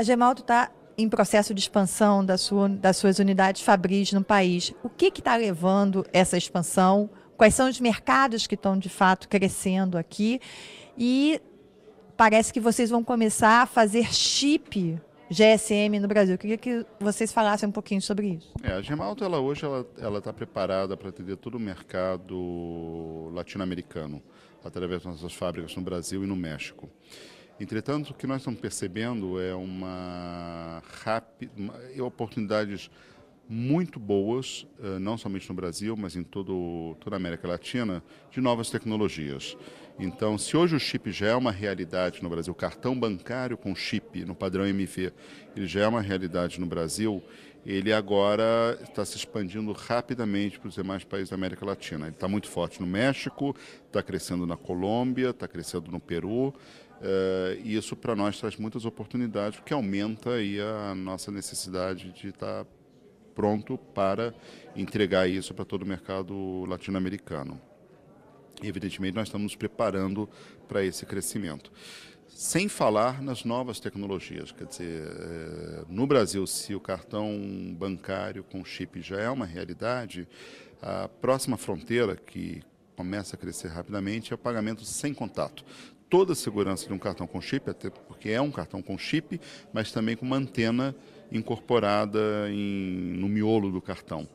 A Gemalto está em processo de expansão da sua, das suas unidades Fabris no país. O que está levando essa expansão? Quais são os mercados que estão de fato crescendo aqui? E parece que vocês vão começar a fazer chip GSM no Brasil. Eu queria que vocês falassem um pouquinho sobre isso. É, a Gemalto ela hoje ela está preparada para atender todo o mercado latino-americano através das nossas fábricas no Brasil e no México. Entretanto, o que nós estamos percebendo é uma rápida, é oportunidades muito boas, eh, não somente no Brasil, mas em todo, toda a América Latina, de novas tecnologias. Então, se hoje o chip já é uma realidade no Brasil, o cartão bancário com chip no padrão MV, ele já é uma realidade no Brasil, ele agora está se expandindo rapidamente para os demais países da América Latina. Ele está muito forte no México, está crescendo na Colômbia, está crescendo no Peru, Uh, e isso para nós traz muitas oportunidades, porque aumenta aí a nossa necessidade de estar tá pronto para entregar isso para todo o mercado latino-americano. Evidentemente, nós estamos nos preparando para esse crescimento. Sem falar nas novas tecnologias, quer dizer, eh, no Brasil, se o cartão bancário com chip já é uma realidade, a próxima fronteira que começa a crescer rapidamente é o pagamento sem contato toda a segurança de um cartão com chip, até porque é um cartão com chip, mas também com uma antena incorporada em, no miolo do cartão.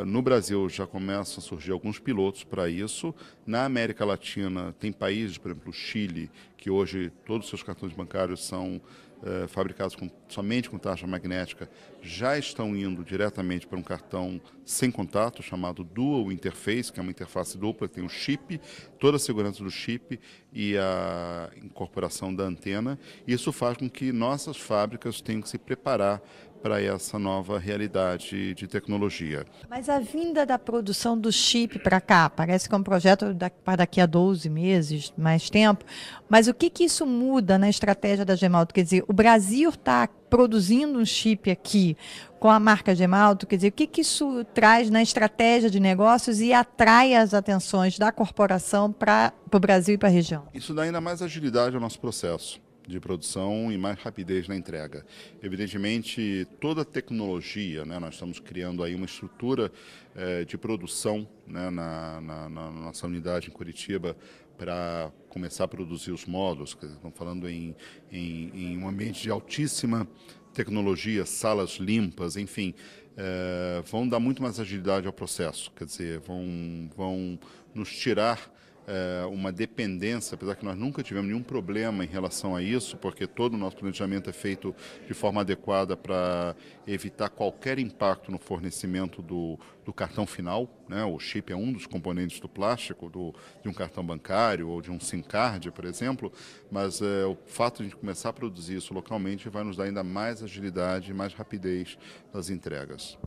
Uh, no Brasil já começam a surgir alguns pilotos para isso. Na América Latina tem países, por exemplo, o Chile, que hoje todos os seus cartões bancários são eh, fabricados com, somente com taxa magnética já estão indo diretamente para um cartão sem contato, chamado Dual Interface, que é uma interface dupla, tem o chip, toda a segurança do chip e a incorporação da antena. Isso faz com que nossas fábricas tenham que se preparar para essa nova realidade de tecnologia. Mas a vinda da produção do chip para cá, parece que é um projeto para daqui a 12 meses, mais tempo, mas o que, que isso muda na estratégia da Gemalto? Quer dizer, o Brasil está produzindo um chip aqui com a marca Gemalto, quer dizer, o que, que isso traz na estratégia de negócios e atrai as atenções da corporação para o Brasil e para a região? Isso dá ainda mais agilidade ao nosso processo de produção e mais rapidez na entrega. Evidentemente, toda a tecnologia, né, nós estamos criando aí uma estrutura eh, de produção né, na, na, na nossa unidade em Curitiba para começar a produzir os módulos. Estamos falando em, em, em, um ambiente de altíssima tecnologia, salas limpas, enfim, eh, vão dar muito mais agilidade ao processo, quer dizer, vão, vão nos tirar é, uma dependência, apesar que nós nunca tivemos nenhum problema em relação a isso, porque todo o nosso planejamento é feito de forma adequada para evitar qualquer impacto no fornecimento do, do cartão final. Né? O chip é um dos componentes do plástico, do, de um cartão bancário ou de um SIM card, por exemplo, mas é, o fato de a gente começar a produzir isso localmente vai nos dar ainda mais agilidade e mais rapidez nas entregas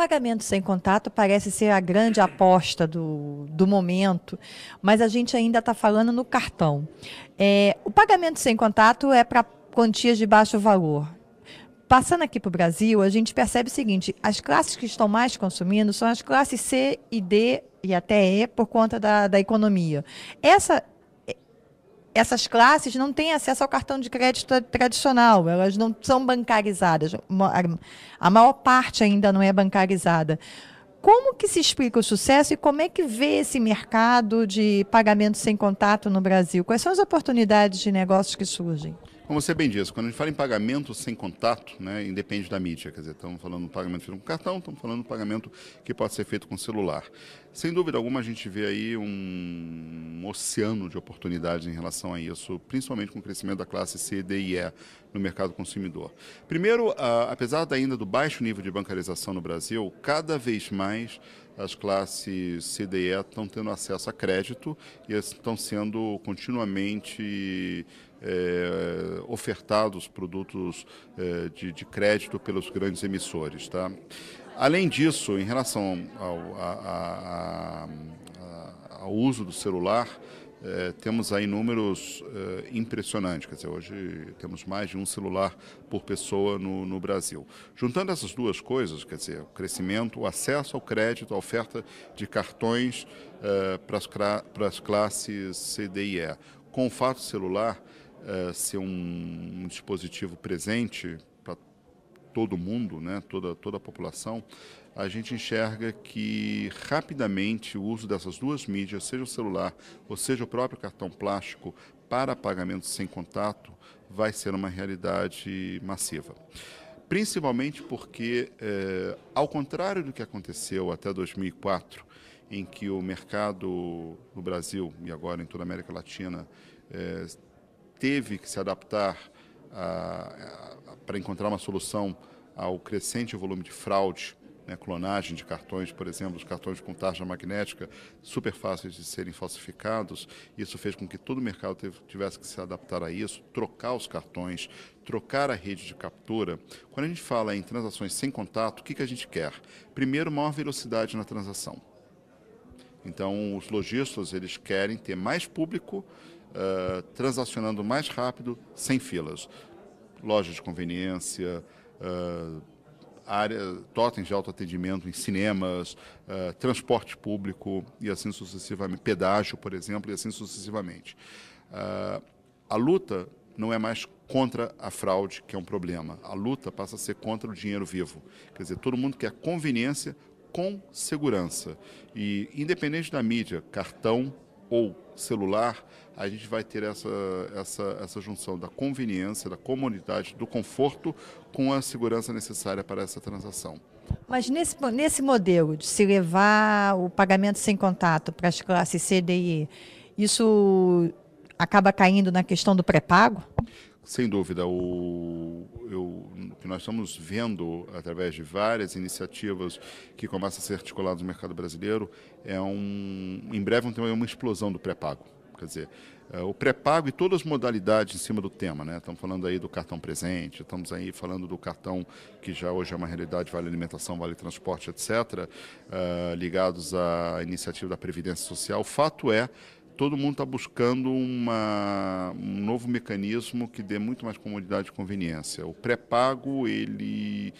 pagamento sem contato parece ser a grande aposta do, do momento, mas a gente ainda está falando no cartão. É, o pagamento sem contato é para quantias de baixo valor. Passando aqui para o Brasil, a gente percebe o seguinte: as classes que estão mais consumindo são as classes C e D e até E por conta da, da economia. Essa essas classes não têm acesso ao cartão de crédito tradicional, elas não são bancarizadas, a maior parte ainda não é bancarizada. Como que se explica o sucesso e como é que vê esse mercado de pagamento sem contato no Brasil? Quais são as oportunidades de negócios que surgem? Como você bem diz, quando a gente fala em pagamento sem contato, né, independe da mídia. Quer dizer, estamos falando do pagamento feito com cartão, estamos falando do pagamento que pode ser feito com celular. Sem dúvida alguma, a gente vê aí um oceano de oportunidades em relação a isso, principalmente com o crescimento da classe C, D e E no mercado consumidor. Primeiro, ah, apesar ainda do baixo nível de bancarização no Brasil, cada vez mais as classes CDE estão tendo acesso a crédito e estão sendo continuamente é, ofertados produtos é, de, de, crédito pelos grandes emissores. Tá? Além disso, em relação ao, a, a, a, ao uso do celular, é, temos aí números é, impressionantes. Quer dizer, hoje temos mais de um celular por pessoa no, no, Brasil. Juntando essas duas coisas, quer dizer, o crescimento, o acesso ao crédito, a oferta de cartões é, para as classes e E, Com o fato celular, é, ser um, um, dispositivo presente para todo mundo, né, toda, toda a população, a gente enxerga que rapidamente o uso dessas duas mídias, seja o celular ou seja o próprio cartão plástico, para pagamento sem contato, vai ser uma realidade massiva principalmente porque, eh, ao contrário do que aconteceu até 2004, em que o mercado no Brasil e agora em toda a América Latina eh, teve que se adaptar para encontrar uma solução ao crescente volume de fraude, né, clonagem de cartões, por exemplo, os cartões com tarja magnética, super fáceis de serem falsificados. Isso fez com que todo o mercado tivesse que se adaptar a isso, trocar os cartões, trocar a rede de captura. Quando a gente fala em transações sem contato, o que, que a gente quer? Primeiro, maior velocidade na transação. Então, os lojistas eles querem ter mais público uh, transacionando mais rápido, sem filas. Lojas de conveniência, uh, área, totens de autoatendimento em cinemas, uh, transporte público e assim sucessivamente, pedágio, por exemplo, e assim sucessivamente. Uh, a luta não é mais contra a fraude, que é um problema. A luta passa a ser contra o dinheiro vivo. Quer dizer, todo mundo quer conveniência com segurança. E independente da mídia, cartão, ou celular, a gente vai ter essa, essa, essa junção da conveniência, da comunidade, do conforto com a segurança necessária para essa transação. Mas nesse, nesse modelo de se levar o pagamento sem contato para as classes CDI, isso acaba caindo na questão do pré-pago? Sem dúvida, o, eu, o que nós estamos vendo através de várias iniciativas que começam a ser articuladas no mercado brasileiro é um, em breve um uma explosão do pré-pago. Quer dizer, é, o pré-pago e todas as modalidades em cima do tema, né? Estamos falando aí do cartão presente, estamos aí falando do cartão que já hoje é uma realidade, vale alimentação, vale transporte, etc., é, ligados à iniciativa da Previdência Social. O fato é todo mundo está buscando uma, um novo mecanismo que dê muito mais comodidade e conveniência. O pré-pago ele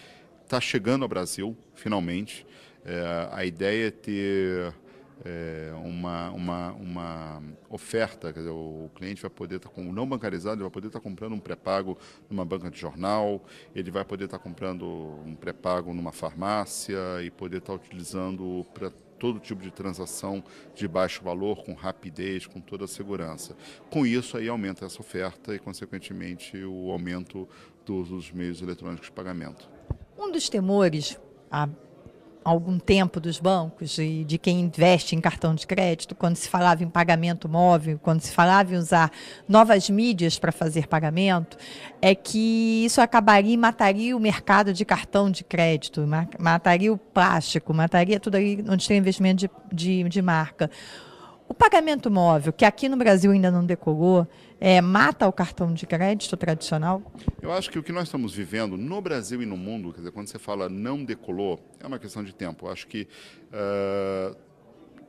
está chegando ao Brasil, finalmente. É, a ideia é ter é, uma, uma, uma oferta, dizer, o cliente vai poder estar tá com não bancarizado, ele vai poder estar tá comprando um pré-pago numa banca de jornal, ele vai poder estar tá comprando um pré-pago numa farmácia e poder estar tá utilizando para todo tipo de transação de baixo valor, com rapidez, com toda a segurança. Com isso, aí aumenta essa oferta e, consequentemente, o aumento dos, dos meios eletrônicos de pagamento. Um dos temores, a algum tempo dos bancos e de quem investe em cartão de crédito, quando se falava em pagamento móvel, quando se falava em usar novas mídias para fazer pagamento, é que isso acabaria e mataria o mercado de cartão de crédito, mataria o plástico, mataria tudo aí onde tem investimento de, de, de marca. O pagamento móvel, que aqui no Brasil ainda não decolou, é, mata o cartão de crédito tradicional? Eu acho que o que nós estamos vivendo no Brasil e no mundo, quer dizer, quando você fala não decolou, é uma questão de tempo. Eu acho que uh,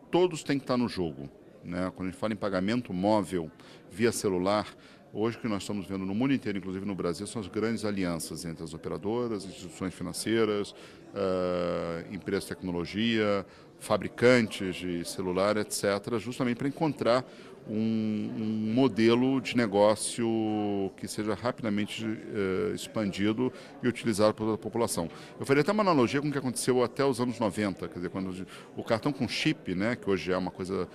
todos têm que estar no jogo. Né? Quando a gente fala em pagamento móvel via celular, Hoje, o que nós estamos vendo no mundo inteiro, inclusive no Brasil, são as grandes alianças entre as operadoras, instituições financeiras, uh, empresas de tecnologia, fabricantes de celular, etc., justamente para encontrar um, um modelo de negócio que seja rapidamente uh, expandido e utilizado pela população. Eu faria até uma analogia com o que aconteceu até os anos 90, quer dizer, quando o cartão com chip, né, que hoje é uma coisa,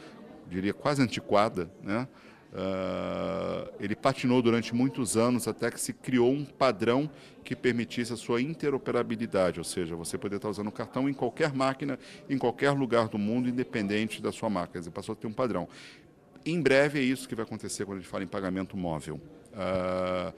diria, quase antiquada, né, Uh, ele patinou durante muitos anos até que se criou um padrão que permitisse a sua interoperabilidade, ou seja, você poder estar usando o cartão em qualquer máquina, em qualquer lugar do mundo, independente da sua marca. Você passou a ter um padrão. Em breve é isso que vai acontecer quando a gente fala em pagamento móvel. Uh,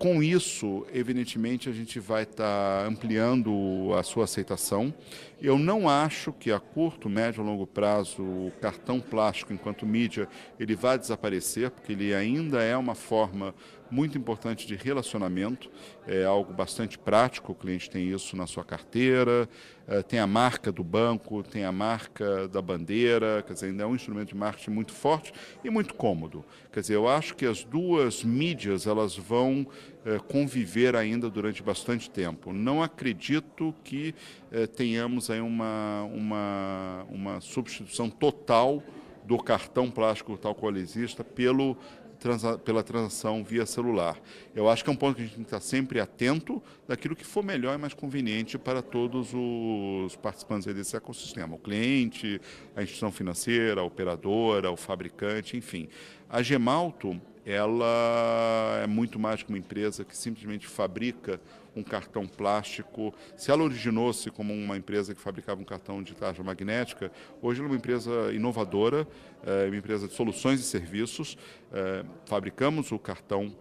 com isso, evidentemente, a gente vai estar tá ampliando a sua aceitação. Eu não acho que a curto, médio ou longo prazo o cartão plástico, enquanto mídia, ele vai desaparecer, porque ele ainda é uma forma muito importante de relacionamento, é algo bastante prático, o cliente tem isso na sua carteira, eh, tem a marca do banco, tem a marca da bandeira, quer dizer, ainda é um instrumento de marketing muito forte e muito cômodo. Quer dizer, eu acho que as duas mídias elas vão eh, conviver ainda durante bastante tempo. Não acredito que eh, tenhamos aí uma, uma, uma substituição total do cartão plástico tal qual exista pelo transa pela transação via celular. Eu acho que é um ponto que a gente tem que estar sempre atento daquilo que for melhor e mais conveniente para todos os participantes desse ecossistema, o cliente, a instituição financeira, a operadora, o fabricante, enfim. A Gemalto ela é muito mais que uma empresa que simplesmente fabrica um cartão plástico. Se ela originou-se como uma empresa que fabricava um cartão de tarja magnética, hoje ela é uma empresa inovadora, é, é uma empresa de soluções e serviços. É, fabricamos o cartão,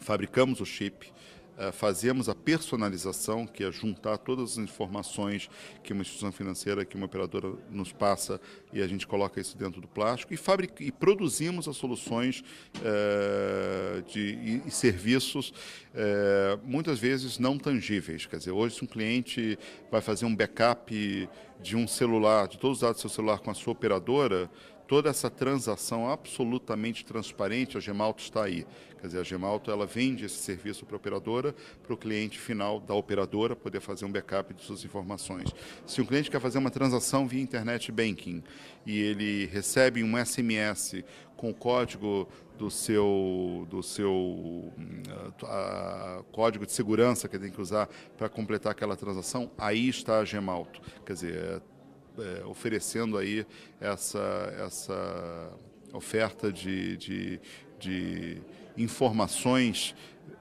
fabricamos o chip, eh, fazemos a personalização, que é juntar todas as informações que uma instituição financeira, que uma operadora nos passa e a gente coloca isso dentro do plástico e, fabrica, e produzimos as soluções eh, de, e, serviços eh, muitas vezes não tangíveis. Quer dizer, hoje se um cliente vai fazer um backup de um celular, de todos os dados do seu celular com a sua operadora, toda essa transação absolutamente transparente, a Gemalto está aí. Quer dizer, a Gemalto ela vende esse serviço para a operadora, para o cliente final da operadora poder fazer um backup de suas informações. Se um cliente quer fazer uma transação via internet banking e ele recebe um SMS com o código do seu, do seu hum, código de segurança que ele tem que usar para completar aquela transação, aí está a Gemalto. Quer dizer, é é, oferecendo aí essa, essa oferta de, de, de informações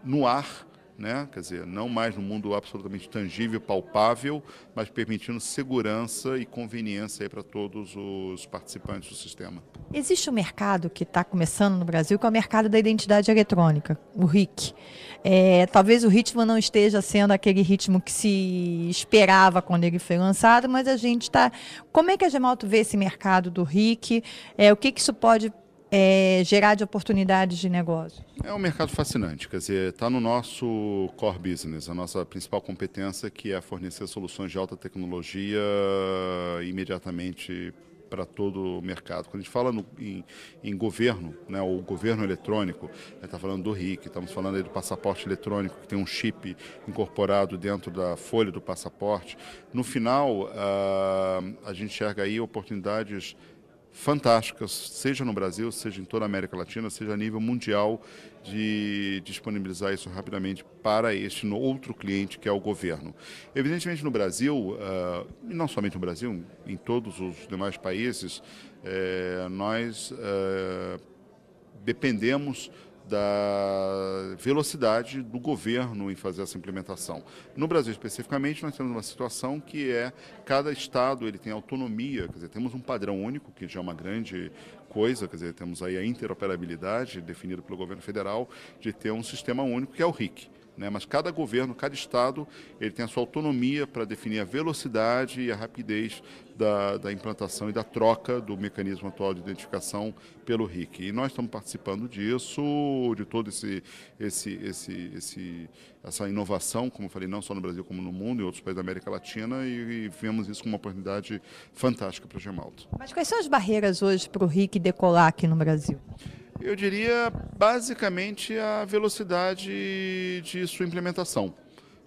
no ar né? quer dizer, não mais no mundo absolutamente tangível, palpável, mas permitindo segurança e conveniência para todos os participantes do sistema. Existe um mercado que está começando no Brasil, que é o mercado da identidade eletrônica, o RIC. É, talvez o ritmo não esteja sendo aquele ritmo que se esperava quando ele foi lançado, mas a gente está. Como é que a Gemalto vê esse mercado do RIC? É, o que, que isso pode é, gerar de oportunidades de negócio? É um mercado fascinante, quer dizer, está no nosso core business, a nossa principal competência que é fornecer soluções de alta tecnologia eh, imediatamente para todo o mercado. Quando a gente fala no, em, em, governo, né, o governo eletrônico, está né, falando do RIC, estamos falando do passaporte eletrônico, que tem um chip incorporado dentro da folha do passaporte. No final, uh, a gente enxerga aí oportunidades fantásticas, seja no Brasil, seja em toda a América Latina, seja a nível mundial, de disponibilizar isso rapidamente para este outro cliente que é o governo. Evidentemente no Brasil, ah, e não somente no Brasil, em todos os demais países, eh, nós ah, dependemos da velocidade do governo em fazer essa implementação. No Brasil especificamente, nós temos uma situação que é cada estado ele tem autonomia, quer dizer, temos um padrão único que já é uma grande coisa, quer dizer, temos aí a interoperabilidade definida pelo governo federal de ter um sistema único que é o RIC né? mas cada governo, cada estado, ele tem a sua autonomia para definir a velocidade e a rapidez da, da, implantação e da troca do mecanismo atual de identificação pelo RIC. E nós estamos participando disso, de toda esse, esse, esse, esse essa inovação, como falei, não só no Brasil, como no mundo e outros países da América Latina, e, e vemos isso como uma oportunidade fantástica para o Gemalto. Mas quais são as barreiras hoje para o RIC decolar aqui no Brasil? eu diria basicamente a velocidade de sua implementação.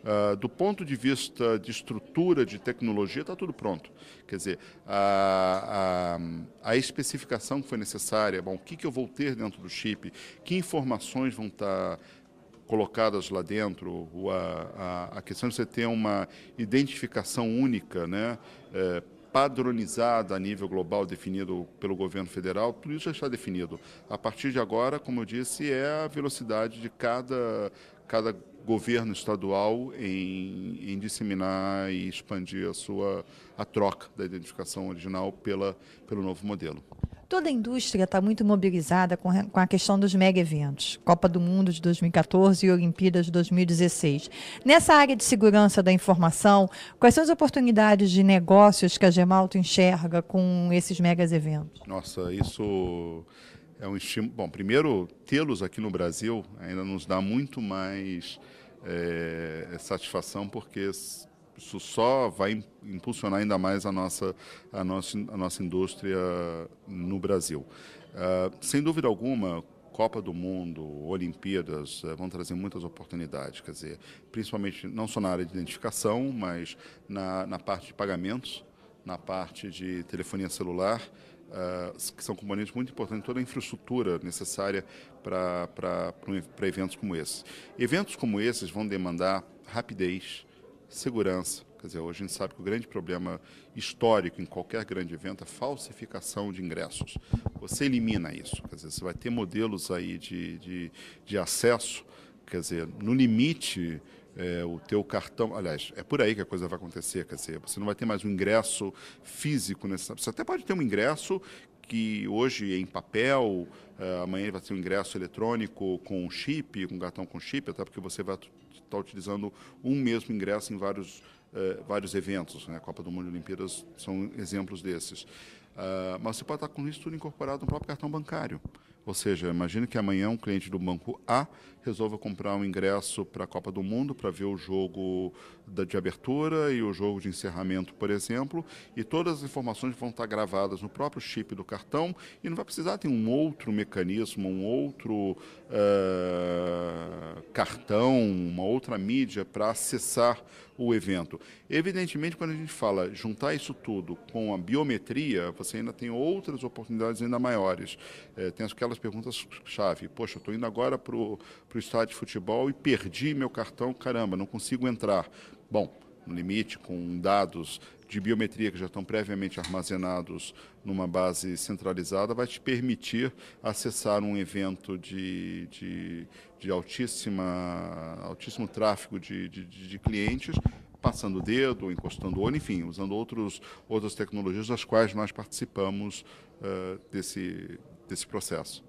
Uh, do ponto de vista de estrutura de tecnologia, está tudo pronto. Quer dizer, a, a, a, especificação que foi necessária, bom, o que, que eu vou ter dentro do chip, que informações vão estar tá colocadas lá dentro, a, a, a questão de você ter uma identificação única, né, é, padronizada a nível global definido pelo governo federal, tudo isso já está definido. A partir de agora, como eu disse, é a velocidade de cada, cada governo estadual em, em disseminar e expandir a sua a troca da identificação original pela, pelo novo modelo. Toda a indústria está muito mobilizada com, com a questão dos mega eventos, Copa do Mundo de 2014 e Olimpíadas de 2016. Nessa área de segurança da informação, quais são as oportunidades de negócios que a Gemalto enxerga com esses mega eventos? Nossa, isso é um estímulo. Bom, primeiro, tê-los aqui no Brasil ainda nos dá muito mais é, satisfação, porque isso só vai impulsionar ainda mais a nossa, a nossa, a nossa indústria no Brasil. Uh, sem dúvida alguma, Copa do Mundo, Olimpíadas eh, vão trazer muitas oportunidades, quer dizer, principalmente não só na área de identificação, mas na, na parte de pagamentos, na parte de telefonia celular, uh, que são componentes muito importantes, toda a infraestrutura necessária para eventos como esse. Eventos como esses vão demandar rapidez, segurança. Quer dizer, hoje a gente sabe que o grande problema histórico em qualquer grande evento é falsificação de ingressos. Você elimina isso. Quer dizer, você vai ter modelos aí de, de, de acesso, quer dizer, no limite é, o teu cartão. Aliás, é por aí que a coisa vai acontecer, quer dizer, você não vai ter mais um ingresso físico nessa Você até pode ter um ingresso que hoje é em papel, é, amanhã vai ter um ingresso eletrônico com chip, com cartão com chip, até porque você vai está utilizando um mesmo ingresso em vários, eh, vários eventos. Né? Copa do Mundo e Olimpíadas são exemplos desses. Uh, mas você pode estar com isso tudo incorporado no próprio cartão bancário. Ou seja, imagine que amanhã um cliente do banco A resolva comprar um ingresso para a Copa do Mundo para ver o jogo de abertura e o jogo de encerramento, por exemplo, e todas as informações vão estar tá gravadas no próprio chip do cartão e não vai precisar ter um outro mecanismo, um outro uh, cartão, uma outra mídia para acessar o evento. Evidentemente, quando a gente fala juntar isso tudo com a biometria, você ainda tem outras oportunidades ainda maiores. É, tem aquela aquelas perguntas-chave. Poxa, estou indo agora para o estádio de futebol e perdi meu cartão, caramba, não consigo entrar. Bom, no limite, com dados de biometria que já estão previamente armazenados numa base centralizada, vai te permitir acessar um evento de, de, de altíssima, altíssimo tráfego de, de, de clientes passando o dedo, encostando o olho, enfim, usando outros, outras tecnologias das quais nós participamos uh, desse, desse processo.